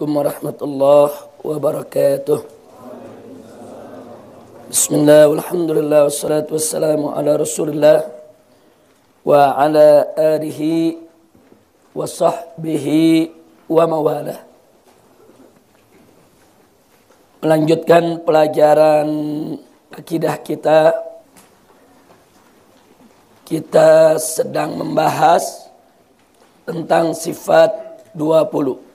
عليكم ورحمة الله وبركاته بسم الله والحمد لله والصلاة والسلام على رسول الله وعلى آله وصحبه ومواله melanjutkan pelajaran akidah kita kita sedang membahas tentang sifat 20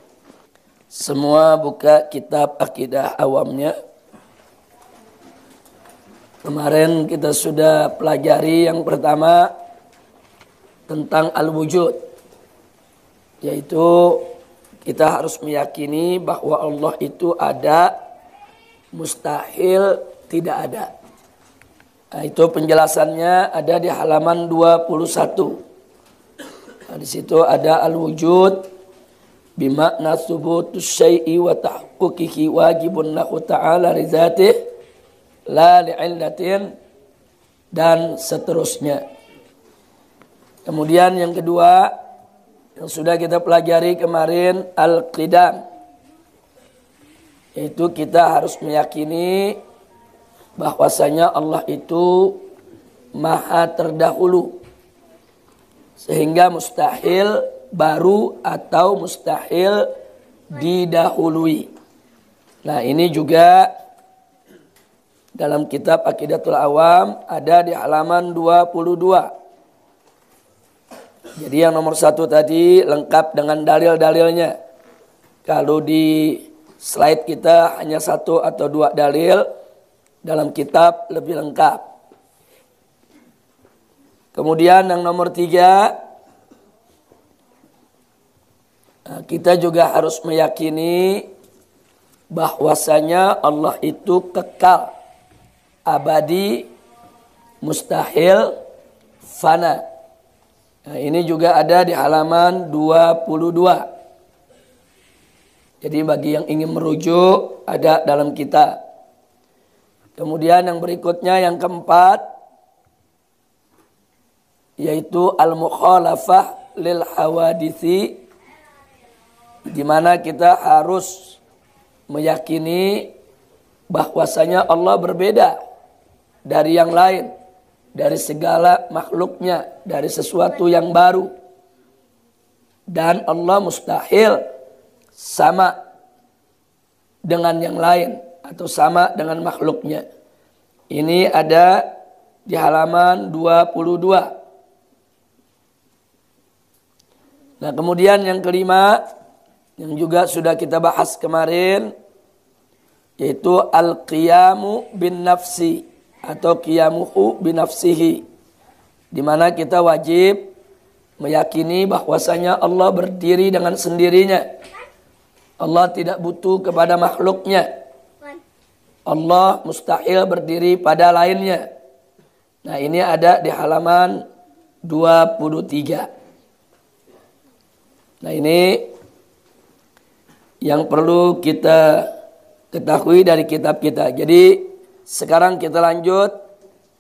semua buka kitab akidah awamnya. Kemarin kita sudah pelajari yang pertama tentang al-wujud. Yaitu kita harus meyakini bahwa Allah itu ada, mustahil tidak ada. Nah, itu penjelasannya ada di halaman 21. Nah, di situ ada al-wujud, bimakna subutu syai'i wa tahqiqihi wajibun lahu ta'ala rizatih la li'illatin dan seterusnya. Kemudian yang kedua yang sudah kita pelajari kemarin al-qidam itu kita harus meyakini bahwasanya Allah itu maha terdahulu sehingga mustahil baru atau mustahil didahului. Nah, ini juga dalam kitab Akidatul Awam ada di halaman 22. Jadi yang nomor satu tadi lengkap dengan dalil-dalilnya. Kalau di slide kita hanya satu atau dua dalil, dalam kitab lebih lengkap. Kemudian yang nomor tiga, Eh, kita juga harus meyakini bahwasanya Allah itu kekal, abadi, mustahil, fana. Nah, ini juga ada di halaman 22. Jadi bagi yang ingin merujuk ada dalam kita. Kemudian yang berikutnya yang keempat yaitu al-mukhalafah lil hawadisi di mana kita harus meyakini bahwasanya Allah berbeda dari yang lain, dari segala makhluknya, dari sesuatu yang baru. Dan Allah mustahil sama dengan yang lain atau sama dengan makhluknya. Ini ada di halaman 22. Nah, kemudian yang kelima yang juga sudah kita bahas kemarin yaitu al-qiyamu bin nafsi atau qiyamuhu bin nafsihi di mana kita wajib meyakini bahwasanya Allah berdiri dengan sendirinya. Allah tidak butuh kepada makhluknya. Allah mustahil berdiri pada lainnya. Nah, ini ada di halaman 23. Nah, ini yang perlu kita ketahui dari kitab kita. Jadi sekarang kita lanjut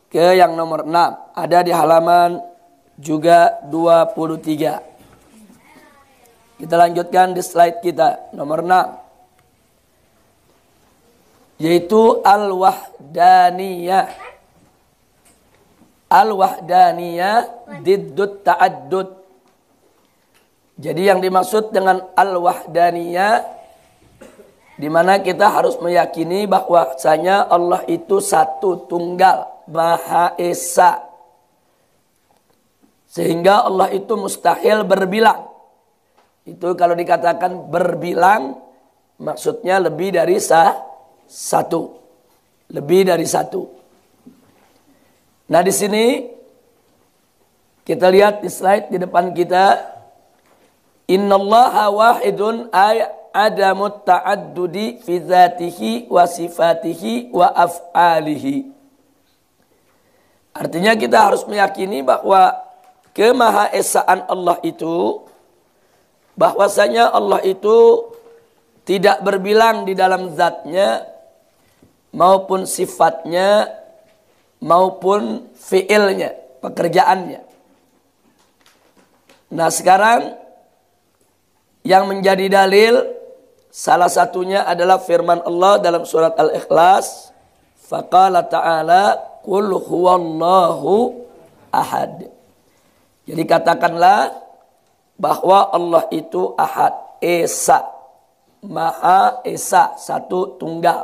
ke yang nomor 6. Ada di halaman juga 23. Kita lanjutkan di slide kita nomor 6. Yaitu al-wahdaniyah. Al-wahdaniyah diddut ta'addud. Jadi yang dimaksud dengan al-wahdaniyah Dimana kita harus meyakini bahwasanya Allah itu satu tunggal. Maha Esa. Sehingga Allah itu mustahil berbilang. Itu kalau dikatakan berbilang maksudnya lebih dari sah, satu. Lebih dari satu. Nah di sini kita lihat di slide di depan kita. Allah wahidun ayat adamut ta'addudi fi dzatihi wa sifatihi wa af'alihi. Artinya kita harus meyakini bahwa kemahaesaan Allah itu bahwasanya Allah itu tidak berbilang di dalam zatnya maupun sifatnya maupun fiilnya, pekerjaannya. Nah, sekarang yang menjadi dalil Salah satunya adalah firman Allah dalam surat Al-Ikhlas. Faqala ta'ala kul huwallahu ahad. Jadi katakanlah bahwa Allah itu ahad. Esa. Maha Esa. Satu tunggal.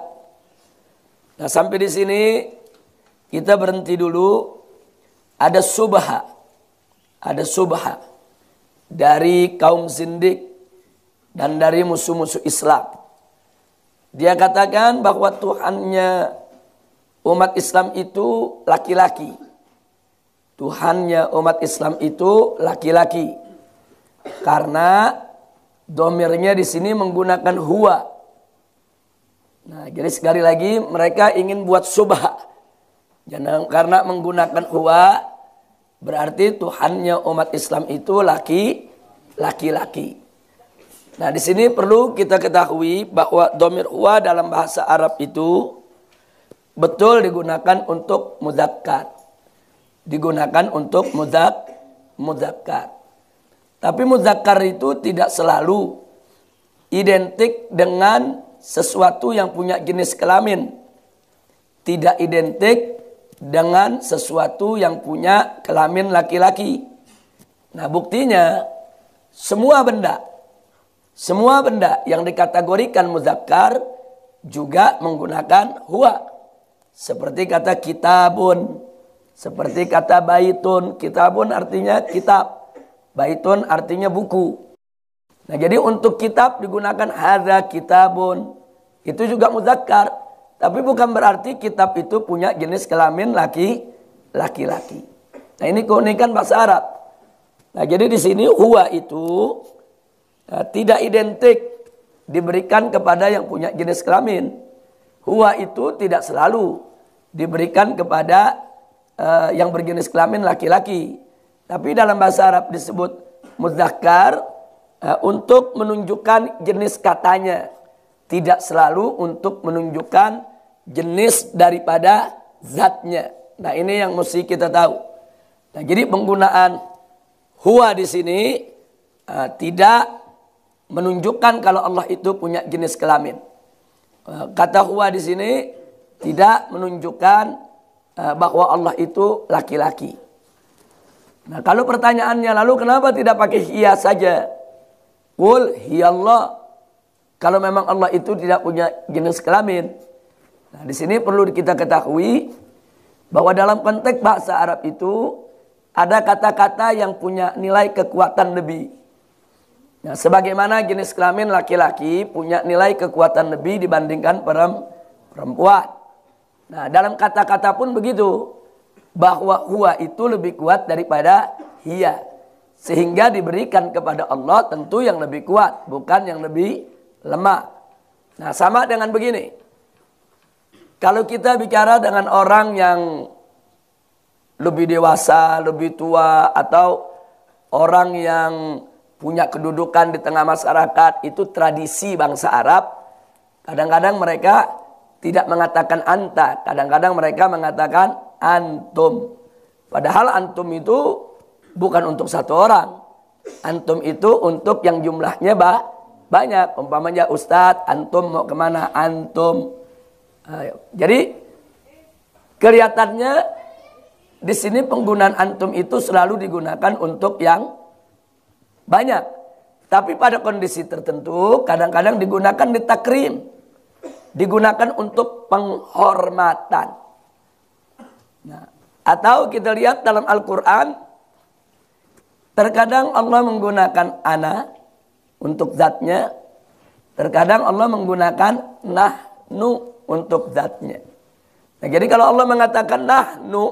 Nah sampai di sini kita berhenti dulu. Ada subha. Ada subha. Dari kaum zindik dan dari musuh-musuh Islam. Dia katakan bahwa Tuhannya umat Islam itu laki-laki. Tuhannya umat Islam itu laki-laki. Karena domirnya di sini menggunakan huwa. Nah, jadi sekali lagi mereka ingin buat subha. Jangan karena menggunakan huwa berarti Tuhannya umat Islam itu laki laki-laki. Nah, di sini perlu kita ketahui bahwa domir huwa dalam bahasa Arab itu betul digunakan untuk muzakkar. Digunakan untuk mudak, muzakkar. Tapi muzakkar itu tidak selalu identik dengan sesuatu yang punya jenis kelamin. Tidak identik dengan sesuatu yang punya kelamin laki-laki. Nah, buktinya semua benda semua benda yang dikategorikan muzakkar juga menggunakan huwa. Seperti kata kitabun, seperti kata baitun. Kitabun artinya kitab, baitun artinya buku. Nah, jadi untuk kitab digunakan hadha kitabun. Itu juga muzakkar, tapi bukan berarti kitab itu punya jenis kelamin laki laki-laki. Nah, ini keunikan bahasa Arab. Nah, jadi di sini huwa itu Eh, tidak identik diberikan kepada yang punya jenis kelamin. Hua itu tidak selalu diberikan kepada uh, yang berjenis kelamin laki-laki. Tapi dalam bahasa Arab disebut muzakkar uh, untuk menunjukkan jenis katanya. Tidak selalu untuk menunjukkan jenis daripada zatnya. Nah ini yang mesti kita tahu. Nah, jadi penggunaan hua di sini uh, tidak menunjukkan kalau Allah itu punya jenis kelamin. Eh, kata huwa di sini tidak menunjukkan eh, bahwa Allah itu laki-laki. Nah, kalau pertanyaannya lalu kenapa tidak pakai hiya saja? Qul Allah. Kalau memang Allah itu tidak punya jenis kelamin. Nah, di sini perlu kita ketahui bahwa dalam konteks bahasa Arab itu ada kata-kata yang punya nilai kekuatan lebih nah sebagaimana jenis kelamin laki-laki punya nilai kekuatan lebih dibandingkan perempuan. Nah, dalam kata-kata pun begitu. Bahwa huwa itu lebih kuat daripada hia Sehingga diberikan kepada Allah tentu yang lebih kuat, bukan yang lebih lemah. Nah, sama dengan begini. Kalau kita bicara dengan orang yang lebih dewasa, lebih tua, atau orang yang punya kedudukan di tengah masyarakat itu tradisi bangsa Arab. Kadang-kadang mereka tidak mengatakan anta, kadang-kadang mereka mengatakan antum. Padahal antum itu bukan untuk satu orang. Antum itu untuk yang jumlahnya ba banyak. Umpamanya Ustadz, antum mau kemana? Antum. Ayo. Jadi kelihatannya di sini penggunaan antum itu selalu digunakan untuk yang banyak. Tapi pada kondisi tertentu kadang-kadang digunakan di takrim Digunakan untuk penghormatan. Nah, atau kita lihat dalam Al-Quran. Terkadang Allah menggunakan ana untuk zatnya. Terkadang Allah menggunakan nahnu untuk zatnya. Nah, jadi kalau Allah mengatakan nahnu,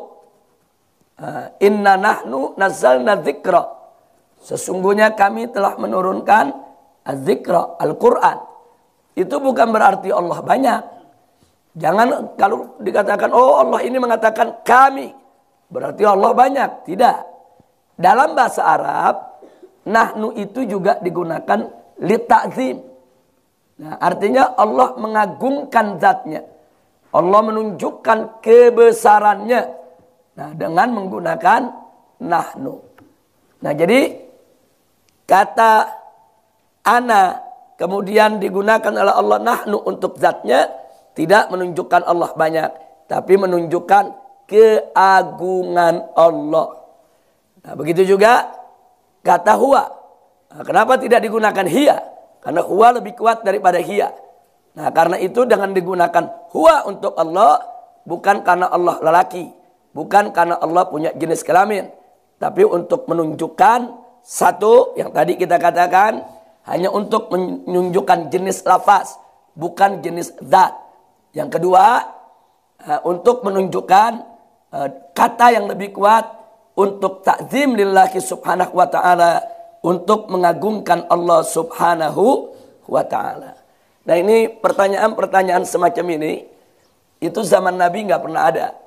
ah, inna nahnu nazalna dzikra. Sesungguhnya kami telah menurunkan az-zikra, Al-Quran. Itu bukan berarti Allah banyak. Jangan kalau dikatakan, oh Allah ini mengatakan kami. Berarti Allah banyak. Tidak. Dalam bahasa Arab, nahnu itu juga digunakan litakzim. Nah, artinya Allah mengagungkan zatnya. Allah menunjukkan kebesarannya. Nah, dengan menggunakan nahnu. Nah, jadi Kata ana kemudian digunakan oleh Allah nahnu untuk zatnya tidak menunjukkan Allah banyak tapi menunjukkan keagungan Allah. Nah, begitu juga kata huwa. Nah, kenapa tidak digunakan hiya? Karena huwa lebih kuat daripada hiya. Nah, karena itu dengan digunakan huwa untuk Allah bukan karena Allah lelaki, bukan karena Allah punya jenis kelamin, tapi untuk menunjukkan satu, yang tadi kita katakan, hanya untuk menunjukkan jenis lafaz, bukan jenis zat. Yang kedua, eh, untuk menunjukkan eh, kata yang lebih kuat untuk takzim lillahi subhanahu wa ta'ala untuk mengagungkan Allah subhanahu wa ta'ala. Nah ini pertanyaan-pertanyaan semacam ini itu zaman Nabi nggak pernah ada.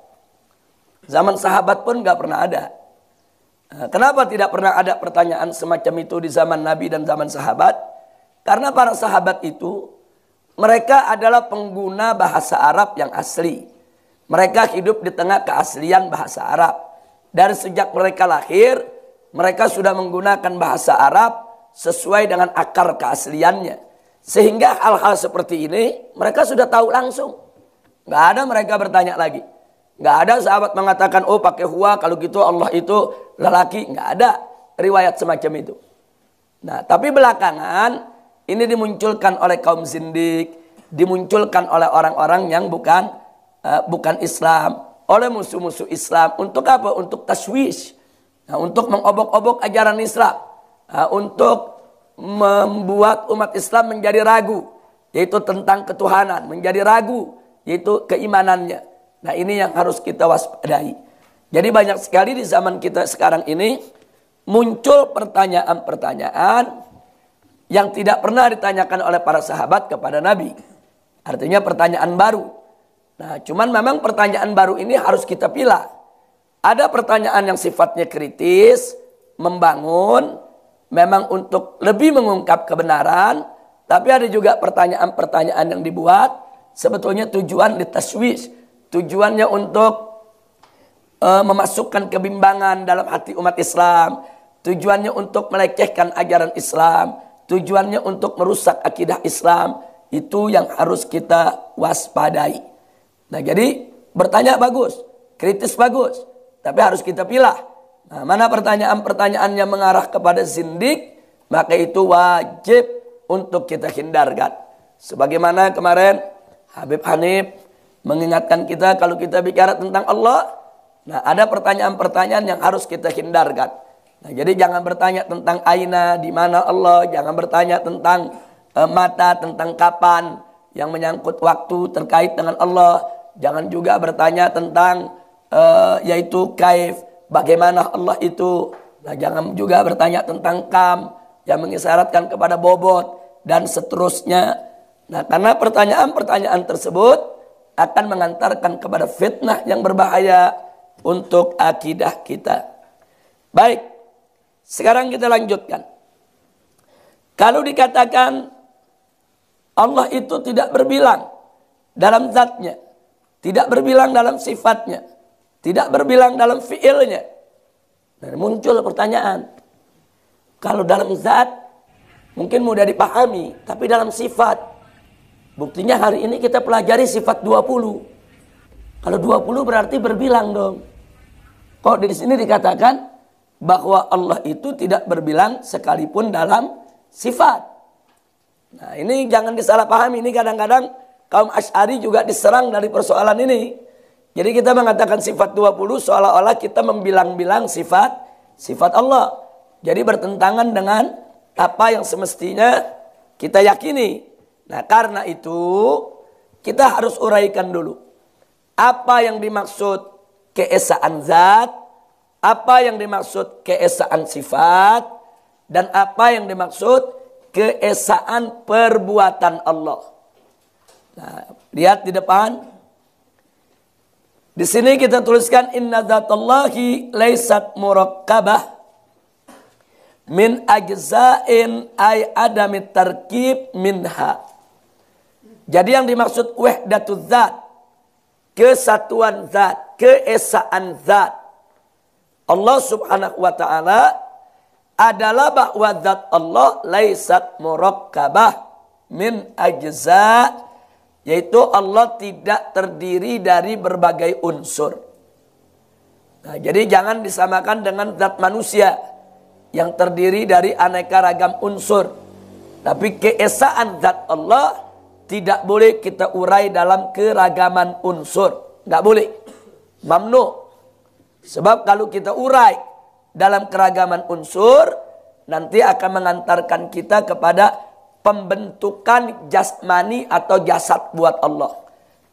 Zaman sahabat pun nggak pernah ada. Eh, kenapa tidak pernah ada pertanyaan semacam itu di zaman Nabi dan zaman sahabat? Karena para sahabat itu mereka adalah pengguna bahasa Arab yang asli. Mereka hidup di tengah keaslian bahasa Arab. Dan sejak mereka lahir, mereka sudah menggunakan bahasa Arab sesuai dengan akar keasliannya. Sehingga hal-hal seperti ini mereka sudah tahu langsung. Gak ada mereka bertanya lagi. Nggak ada sahabat mengatakan, oh pakai huwa, kalau gitu Allah itu lelaki. Nggak ada riwayat semacam itu. Nah, tapi belakangan ini dimunculkan oleh kaum zindik, dimunculkan oleh orang-orang yang bukan uh, bukan Islam, oleh musuh-musuh Islam. Untuk apa? Untuk taswish. Nah, untuk mengobok-obok ajaran Islam. Nah, untuk membuat umat Islam menjadi ragu, yaitu tentang ketuhanan, menjadi ragu, yaitu keimanannya. Nah ini yang harus kita waspadai. Jadi banyak sekali di zaman kita sekarang ini muncul pertanyaan-pertanyaan yang tidak pernah ditanyakan oleh para sahabat kepada Nabi. Artinya pertanyaan baru. Nah cuman memang pertanyaan baru ini harus kita pilih. Ada pertanyaan yang sifatnya kritis, membangun, memang untuk lebih mengungkap kebenaran, tapi ada juga pertanyaan-pertanyaan yang dibuat sebetulnya tujuan ditaswis Tujuannya untuk uh, memasukkan kebimbangan dalam hati umat Islam. Tujuannya untuk melecehkan ajaran Islam. Tujuannya untuk merusak akidah Islam. Itu yang harus kita waspadai. Nah jadi bertanya bagus, kritis bagus. Tapi harus kita pilih Nah, mana pertanyaan pertanyaannya mengarah kepada sindik, maka itu wajib untuk kita hindarkan. Sebagaimana kemarin Habib Hanif mengingatkan kita kalau kita bicara tentang Allah. Nah, ada pertanyaan-pertanyaan yang harus kita hindarkan. Nah, jadi jangan bertanya tentang aina, di mana Allah, jangan bertanya tentang uh, mata, tentang kapan yang menyangkut waktu terkait dengan Allah. Jangan juga bertanya tentang uh, yaitu kaif, bagaimana Allah itu. Nah, jangan juga bertanya tentang kam yang mengisyaratkan kepada bobot dan seterusnya. Nah, karena pertanyaan-pertanyaan tersebut akan mengantarkan kepada fitnah yang berbahaya untuk akidah kita. Baik, sekarang kita lanjutkan. Kalau dikatakan Allah itu tidak berbilang dalam zatnya, tidak berbilang dalam sifatnya, tidak berbilang dalam fiilnya. Dan muncul pertanyaan, kalau dalam zat mungkin mudah dipahami, tapi dalam sifat Buktinya hari ini kita pelajari sifat 20. Kalau 20 berarti berbilang dong. Kok di sini dikatakan bahwa Allah itu tidak berbilang sekalipun dalam sifat. Nah ini jangan disalahpahami, ini kadang-kadang kaum Ash'ari juga diserang dari persoalan ini. Jadi kita mengatakan sifat 20 seolah-olah kita membilang-bilang sifat sifat Allah. Jadi bertentangan dengan apa yang semestinya kita yakini. Nah karena itu kita harus uraikan dulu. Apa yang dimaksud keesaan zat, apa yang dimaksud keesaan sifat, dan apa yang dimaksud keesaan perbuatan Allah. Nah, lihat di depan. Di sini kita tuliskan inna zatallahi laysat murakkabah min ajza'in ay terkip tarkib minha. Jadi yang dimaksud wahdatuz zat kesatuan zat, keesaan zat. Allah Subhanahu wa taala adalah bahwa zat Allah laisat murakkabah min ajza yaitu Allah tidak terdiri dari berbagai unsur. Nah, jadi jangan disamakan dengan zat manusia yang terdiri dari aneka ragam unsur. Tapi keesaan zat Allah tidak boleh kita urai dalam keragaman unsur. Tidak boleh. Mamnu. Sebab kalau kita urai dalam keragaman unsur, nanti akan mengantarkan kita kepada pembentukan jasmani atau jasad buat Allah.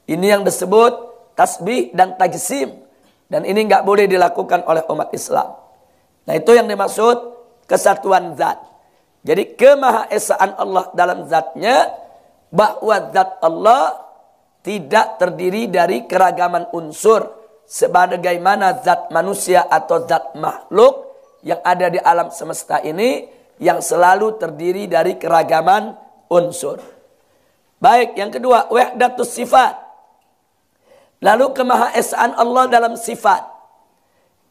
Ini yang disebut tasbih dan tajsim. Dan ini nggak boleh dilakukan oleh umat Islam. Nah itu yang dimaksud kesatuan zat. Jadi kemahaesaan Allah dalam zatnya bahwa zat Allah tidak terdiri dari keragaman unsur sebagaimana zat manusia atau zat makhluk yang ada di alam semesta ini yang selalu terdiri dari keragaman unsur. Baik, yang kedua, wahdatus sifat. Lalu kemahaesaan Allah dalam sifat.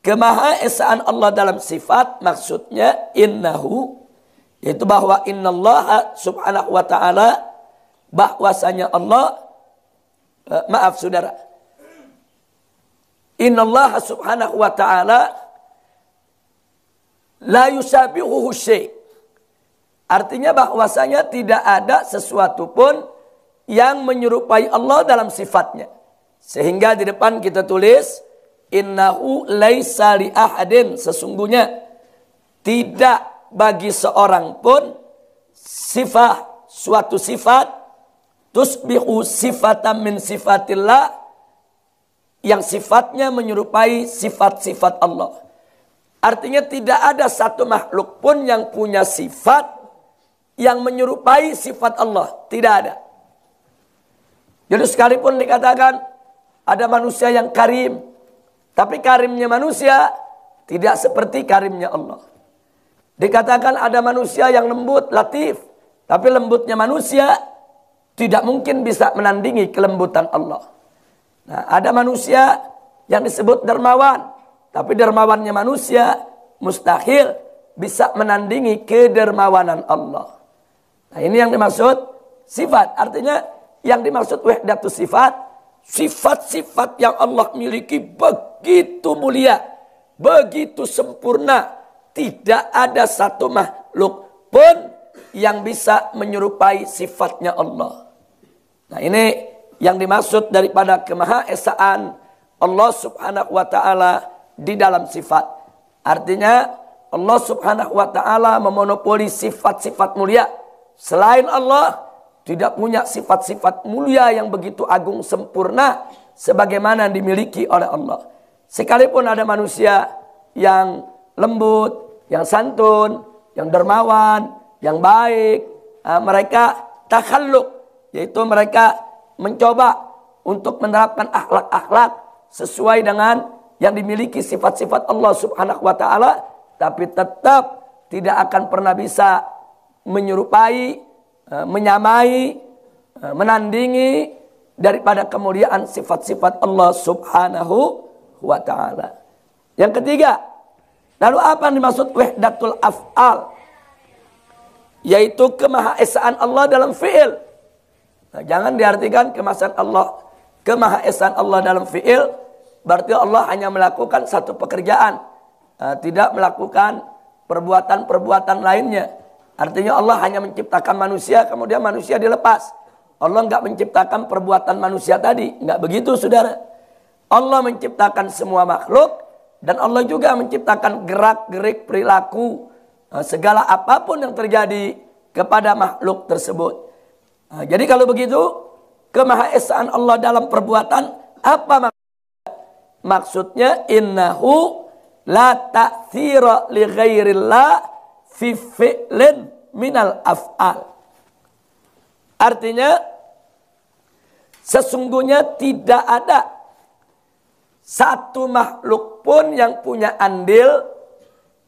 Kemahaesaan Allah dalam sifat maksudnya innahu yaitu bahwa innallaha subhanahu wa ta'ala bahwasanya Allah eh, maaf saudara Inna Allah subhanahu wa ta'ala la yusabihuhu syai' Artinya bahwasanya tidak ada sesuatu pun yang menyerupai Allah dalam sifatnya. Sehingga di depan kita tulis innahu laisa li ahadin sesungguhnya tidak bagi seorang pun sifat suatu sifat tusbihu sifatan min sifatillah yang sifatnya menyerupai sifat-sifat Allah. Artinya tidak ada satu makhluk pun yang punya sifat yang menyerupai sifat Allah. Tidak ada. Jadi sekalipun dikatakan ada manusia yang karim. Tapi karimnya manusia tidak seperti karimnya Allah. Dikatakan ada manusia yang lembut, latif. Tapi lembutnya manusia tidak mungkin bisa menandingi kelembutan Allah. Nah, ada manusia yang disebut dermawan, tapi dermawannya manusia mustahil bisa menandingi kedermawanan Allah. Nah, ini yang dimaksud sifat. Artinya yang dimaksud wahdatus sifat, sifat-sifat yang Allah miliki begitu mulia, begitu sempurna. Tidak ada satu makhluk pun yang bisa menyerupai sifatnya Allah. Nah ini yang dimaksud daripada kemahaesaan Allah subhanahu wa ta'ala di dalam sifat. Artinya Allah subhanahu wa ta'ala memonopoli sifat-sifat mulia. Selain Allah tidak punya sifat-sifat mulia yang begitu agung sempurna sebagaimana yang dimiliki oleh Allah. Sekalipun ada manusia yang lembut, yang santun, yang dermawan, yang baik, ah, mereka takhaluk yaitu mereka mencoba untuk menerapkan akhlak-akhlak sesuai dengan yang dimiliki sifat-sifat Allah Subhanahu wa taala tapi tetap tidak akan pernah bisa menyerupai, e, menyamai, e, menandingi daripada kemuliaan sifat-sifat Allah Subhanahu wa taala. Yang ketiga, lalu apa yang dimaksud wahdatul af'al? Yaitu kemahaesaan Allah dalam fi'il. Nah, jangan diartikan kemasan Allah, kemahaesan Allah dalam fiil, berarti Allah hanya melakukan satu pekerjaan, nah, tidak melakukan perbuatan-perbuatan lainnya. Artinya Allah hanya menciptakan manusia, kemudian manusia dilepas. Allah nggak menciptakan perbuatan manusia tadi, nggak begitu saudara. Allah menciptakan semua makhluk dan Allah juga menciptakan gerak-gerik perilaku eh, segala apapun yang terjadi kepada makhluk tersebut. Nah, jadi kalau begitu kemahaesaan Allah dalam perbuatan apa maksudnya? Maksudnya innahu la ta'thira li ghairillah fi fi'lin minal af'al. Artinya sesungguhnya tidak ada satu makhluk pun yang punya andil,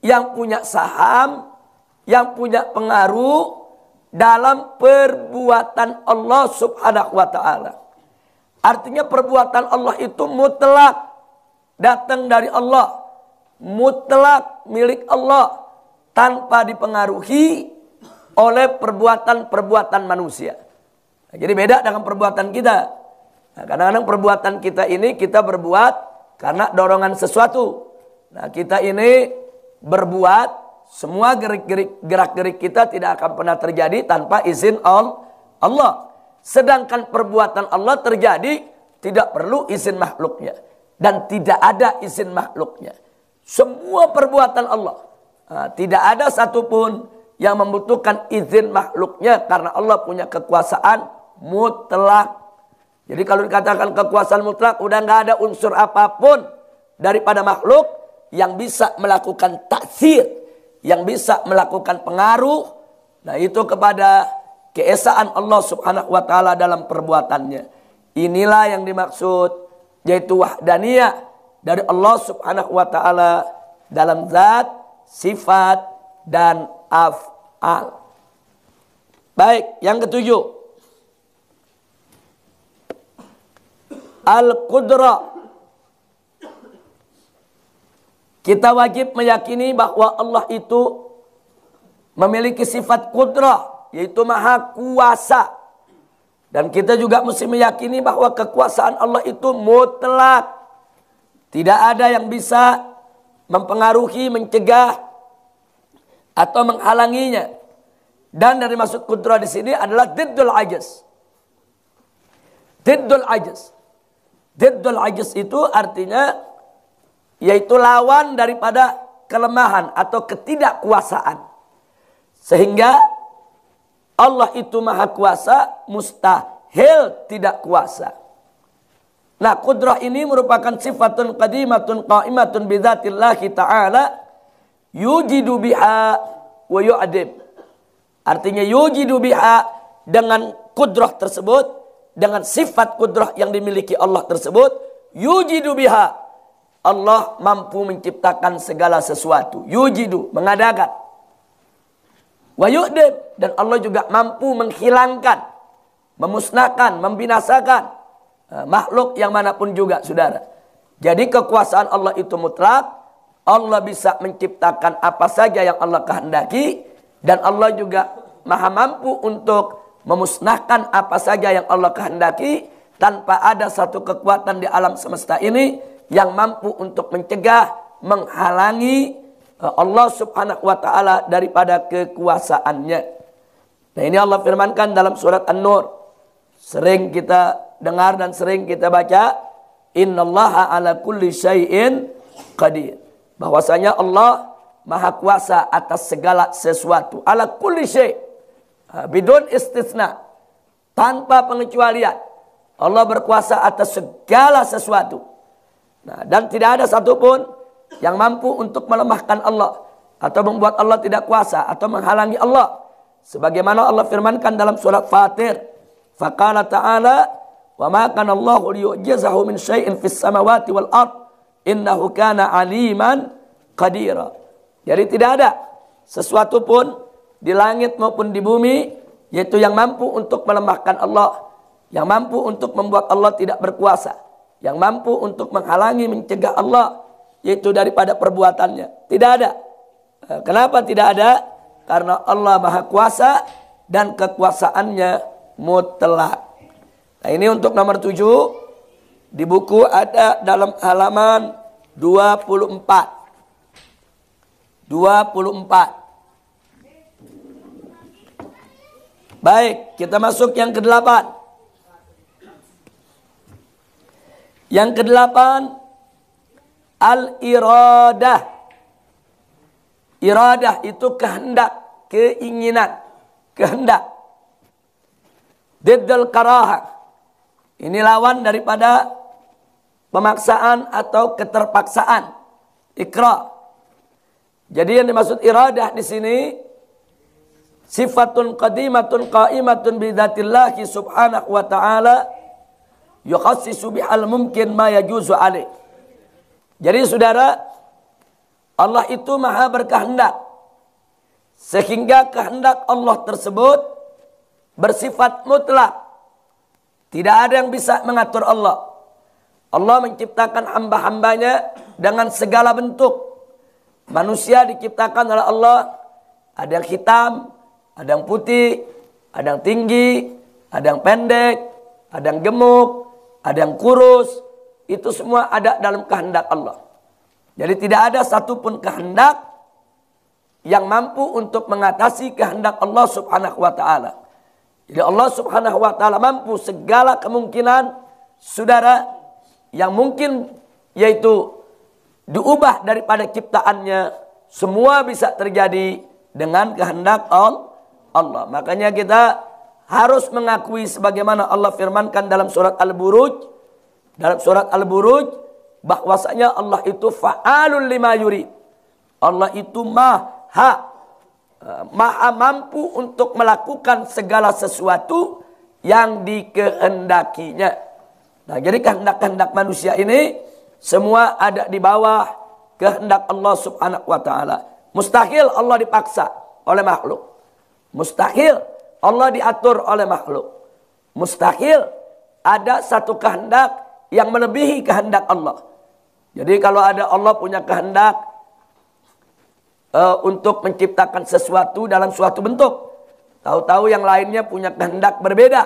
yang punya saham, yang punya pengaruh dalam perbuatan Allah Subhanahu wa taala. Artinya perbuatan Allah itu mutlak datang dari Allah, mutlak milik Allah tanpa dipengaruhi oleh perbuatan-perbuatan manusia. Nah, jadi beda dengan perbuatan kita. Nah, kadang-kadang perbuatan kita ini kita berbuat karena dorongan sesuatu. Nah, kita ini berbuat semua gerik-gerik gerak-gerik kita tidak akan pernah terjadi tanpa izin Allah. Sedangkan perbuatan Allah terjadi tidak perlu izin makhluknya dan tidak ada izin makhluknya. Semua perbuatan Allah tidak ada satupun yang membutuhkan izin makhluknya karena Allah punya kekuasaan mutlak. Jadi kalau dikatakan kekuasaan mutlak udah nggak ada unsur apapun daripada makhluk yang bisa melakukan taksir yang bisa melakukan pengaruh nah itu kepada keesaan Allah Subhanahu wa taala dalam perbuatannya. Inilah yang dimaksud yaitu wahdaniyah dari Allah Subhanahu wa taala dalam zat, sifat dan af'al. Baik, yang ketujuh. Al-Qudra Kita wajib meyakini bahwa Allah itu memiliki sifat kudrah, yaitu maha kuasa. Dan kita juga mesti meyakini bahwa kekuasaan Allah itu mutlak. Tidak ada yang bisa mempengaruhi, mencegah, atau menghalanginya. Dan dari maksud kudrah di sini adalah diddul ajas, Diddul ajas, Diddul ajas itu artinya yaitu lawan daripada kelemahan atau ketidakkuasaan. Sehingga Allah itu maha kuasa, mustahil tidak kuasa. Nah, kudrah ini merupakan sifatun qadimatun qaimatun bidzatillahi ta'ala yujidu biha wa yu'adib. Artinya yujidu biha dengan kudrah tersebut, dengan sifat kudrah yang dimiliki Allah tersebut, yujidu biha Allah mampu menciptakan segala sesuatu. Yujidu, mengadakan. Wayu'dib, dan Allah juga mampu menghilangkan, memusnahkan, membinasakan eh, makhluk yang manapun juga, saudara. Jadi kekuasaan Allah itu mutlak. Allah bisa menciptakan apa saja yang Allah kehendaki. Dan Allah juga maha mampu untuk memusnahkan apa saja yang Allah kehendaki. Tanpa ada satu kekuatan di alam semesta ini yang mampu untuk mencegah, menghalangi eh, Allah Subhanahu wa taala daripada kekuasaannya. Nah, ini Allah firmankan dalam surat An-Nur. Sering kita dengar dan sering kita baca, "Innallaha ala kulli syai'in qadir." Bahwasanya Allah Maha kuasa atas segala sesuatu. Ala kulli syai' eh, bidun istisna. Tanpa pengecualian. Allah berkuasa atas segala sesuatu. Nah, dan tidak ada satupun yang mampu untuk melemahkan Allah atau membuat Allah tidak kuasa atau menghalangi Allah. Sebagaimana Allah firmankan dalam surat Fatir, faqala ta'ala wa ma kana Allahu liyu'jizahu min syai'in fis samawati wal ard innahu kana aliman qadira. Jadi tidak ada sesuatu pun di langit maupun di bumi yaitu yang mampu untuk melemahkan Allah, yang mampu untuk membuat Allah tidak berkuasa yang mampu untuk menghalangi mencegah Allah yaitu daripada perbuatannya. Tidak ada. Eh, kenapa tidak ada? Karena Allah Maha Kuasa dan kekuasaannya mutlak. Nah, ini untuk nomor tujuh di buku ada dalam halaman 24. 24. Baik, kita masuk yang ke-8. Yang kedelapan al-iradah. Iradah itu kehendak, keinginan, kehendak. Diddal karaha. Ini lawan daripada pemaksaan atau keterpaksaan. Ikra. Jadi yang dimaksud iradah di sini sifatun qadimatun qaimatun bidatillahi subhanahu wa ta'ala yukhassisu bihal mumkin ma yajuzu alaih. Jadi saudara, Allah itu maha berkehendak. Sehingga kehendak Allah tersebut bersifat mutlak. Tidak ada yang bisa mengatur Allah. Allah menciptakan hamba-hambanya dengan segala bentuk. Manusia diciptakan oleh Allah. Ada yang hitam, ada yang putih, ada yang tinggi, ada yang pendek, ada yang gemuk, ada yang kurus, itu semua ada dalam kehendak Allah. Jadi tidak ada satupun kehendak yang mampu untuk mengatasi kehendak Allah Subhanahu wa taala. Jadi Allah Subhanahu wa taala mampu segala kemungkinan saudara yang mungkin yaitu diubah daripada ciptaannya semua bisa terjadi dengan kehendak Allah. Makanya kita harus mengakui sebagaimana Allah firmankan dalam surat Al-Buruj dalam surat Al-Buruj bahwasanya Allah itu fa'alul lima yuri Allah itu maha maha mampu untuk melakukan segala sesuatu yang dikehendakinya nah jadi kehendak-kehendak manusia ini semua ada di bawah kehendak Allah subhanahu wa ta'ala mustahil Allah dipaksa oleh makhluk mustahil Allah diatur oleh makhluk. Mustahil ada satu kehendak yang melebihi kehendak Allah. Jadi kalau ada Allah punya kehendak uh, untuk menciptakan sesuatu dalam suatu bentuk. Tahu-tahu yang lainnya punya kehendak berbeda.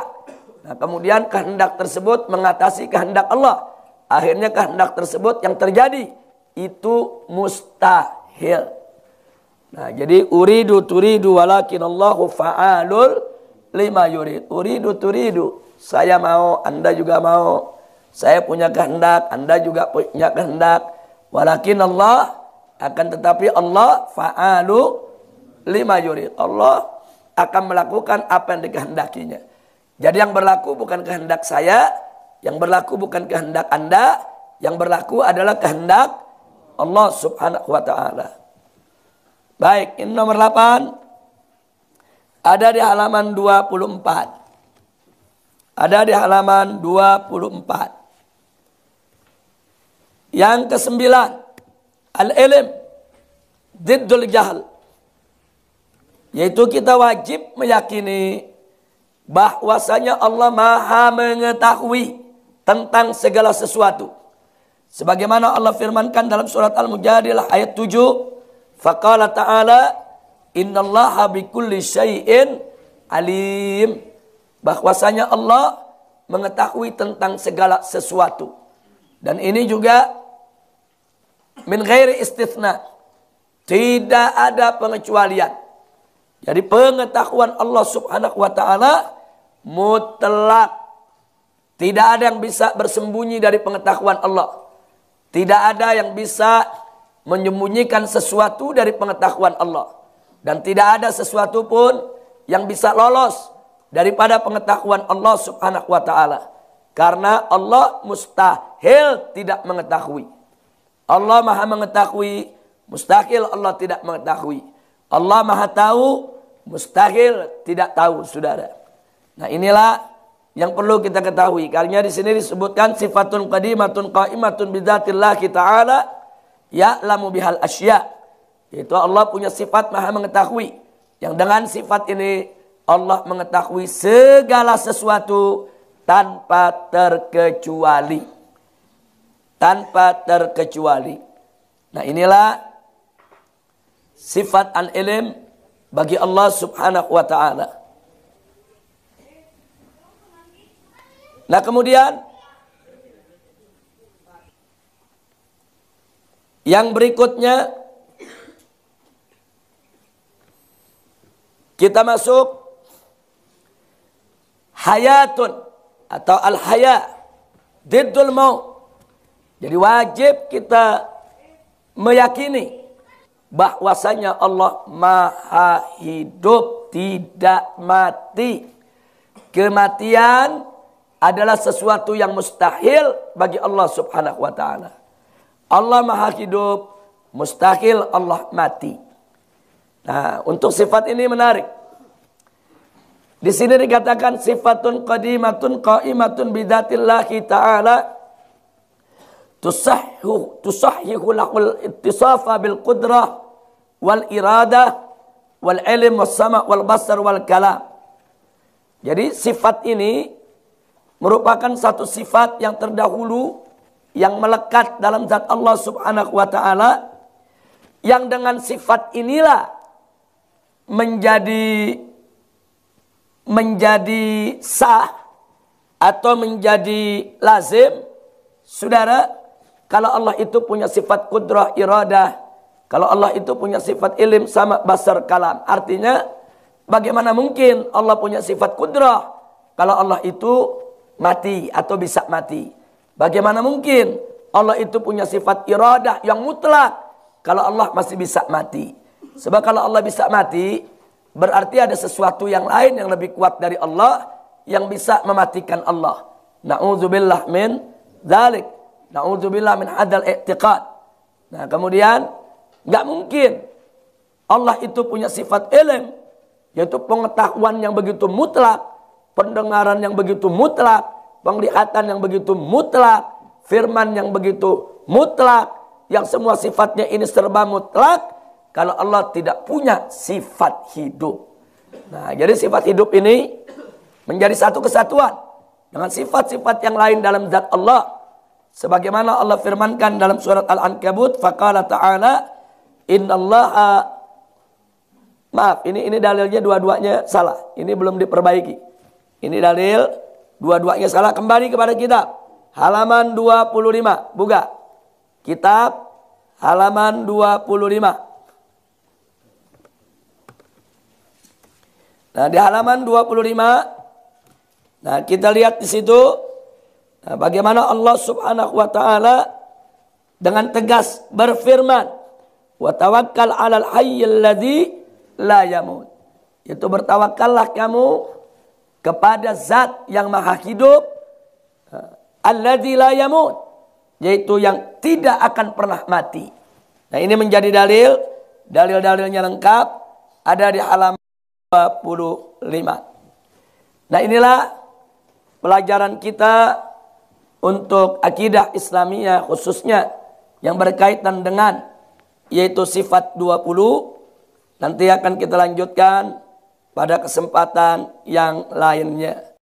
Nah, kemudian kehendak tersebut mengatasi kehendak Allah. Akhirnya kehendak tersebut yang terjadi itu mustahil. Nah, jadi uridu turidu walakin Allahu fa'alul lima yurid. Uridu turidu. Saya mau, Anda juga mau. Saya punya kehendak, Anda juga punya kehendak. Walakin Allah akan tetapi Allah fa'alu lima yurid. Allah akan melakukan apa yang dikehendakinya. Jadi yang berlaku bukan kehendak saya, yang berlaku bukan kehendak Anda, yang berlaku adalah kehendak Allah Subhanahu wa taala. Baik, ini nomor 8. Ada di halaman 24. Ada di halaman 24. Yang kesembilan, al-ilm diddul jahal. Yaitu kita wajib meyakini bahwasanya Allah Maha mengetahui tentang segala sesuatu. Sebagaimana Allah firmankan dalam surat Al-Mujadilah ayat 7, Faqala ta'ala innallaha bikulli syai'in alim. Bahwasanya Allah mengetahui tentang segala sesuatu. Dan ini juga min ghairi istithna. Tidak ada pengecualian. Jadi pengetahuan Allah subhanahu wa ta'ala mutlak. Tidak ada yang bisa bersembunyi dari pengetahuan Allah. Tidak ada yang bisa menyembunyikan sesuatu dari pengetahuan Allah. Dan tidak ada sesuatu pun yang bisa lolos daripada pengetahuan Allah subhanahu wa ta'ala. Karena Allah mustahil tidak mengetahui. Allah maha mengetahui, mustahil Allah tidak mengetahui. Allah maha tahu, mustahil tidak tahu saudara. Nah inilah yang perlu kita ketahui. Karena di sini disebutkan sifatun qadimatun qaimatun bidatillah ta'ala ya'lamu bihal asya. Itu Allah punya sifat maha mengetahui. Yang dengan sifat ini Allah mengetahui segala sesuatu tanpa terkecuali. Tanpa terkecuali. Nah inilah sifat al-ilm bagi Allah subhanahu wa ta'ala. Nah kemudian Yang berikutnya kita masuk hayatun atau al-haya diddul maut. Jadi wajib kita meyakini bahwasanya Allah maha hidup tidak mati. Kematian adalah sesuatu yang mustahil bagi Allah Subhanahu wa taala. Allah maha hidup, mustahil Allah mati. Nah, untuk sifat ini menarik. Di sini dikatakan sifatun qadimatun qaimatun bidatillahi ta'ala tusahhu tusahhihu lahul ittisafa bil qudrah wal irada wal ilm was sama wal basar wal kalam. Jadi sifat ini merupakan satu sifat yang terdahulu yang melekat dalam zat Allah Subhanahu wa taala yang dengan sifat inilah menjadi menjadi sah atau menjadi lazim saudara kalau Allah itu punya sifat kudrah iradah kalau Allah itu punya sifat ilim sama basar kalam artinya bagaimana mungkin Allah punya sifat kudrah kalau Allah itu mati atau bisa mati Bagaimana mungkin Allah itu punya sifat iradah yang mutlak kalau Allah masih bisa mati. Sebab kalau Allah bisa mati, berarti ada sesuatu yang lain yang lebih kuat dari Allah yang bisa mematikan Allah. Nauzubillah min dzalik. Nauzubillah min hadzal i'tiqad. Nah, kemudian nggak mungkin Allah itu punya sifat ilm yaitu pengetahuan yang begitu mutlak, pendengaran yang begitu mutlak, penglihatan yang begitu mutlak, firman yang begitu mutlak, yang semua sifatnya ini serba mutlak, kalau Allah tidak punya sifat hidup. Nah, jadi sifat hidup ini menjadi satu kesatuan dengan sifat-sifat yang lain dalam zat Allah. Sebagaimana Allah firmankan dalam surat Al-Ankabut, faqala ta'ala, innallaha Maaf, ini ini dalilnya dua-duanya salah. Ini belum diperbaiki. Ini dalil Dua-duanya salah kembali kepada kitab. Halaman 25. Buka. Kitab halaman 25. Nah, di halaman 25 nah kita lihat di situ nah, bagaimana Allah Subhanahu wa taala dengan tegas berfirman, "Wa tawakkal 'alal hayyil ladzi la yamut." Itu bertawakallah kamu kepada zat yang maha hidup alladzi la yamut yaitu yang tidak akan pernah mati. Nah, ini menjadi dalil, dalil-dalilnya lengkap ada di halaman 25. Nah, inilah pelajaran kita untuk akidah Islamiyah khususnya yang berkaitan dengan yaitu sifat 20 nanti akan kita lanjutkan pada kesempatan yang lainnya.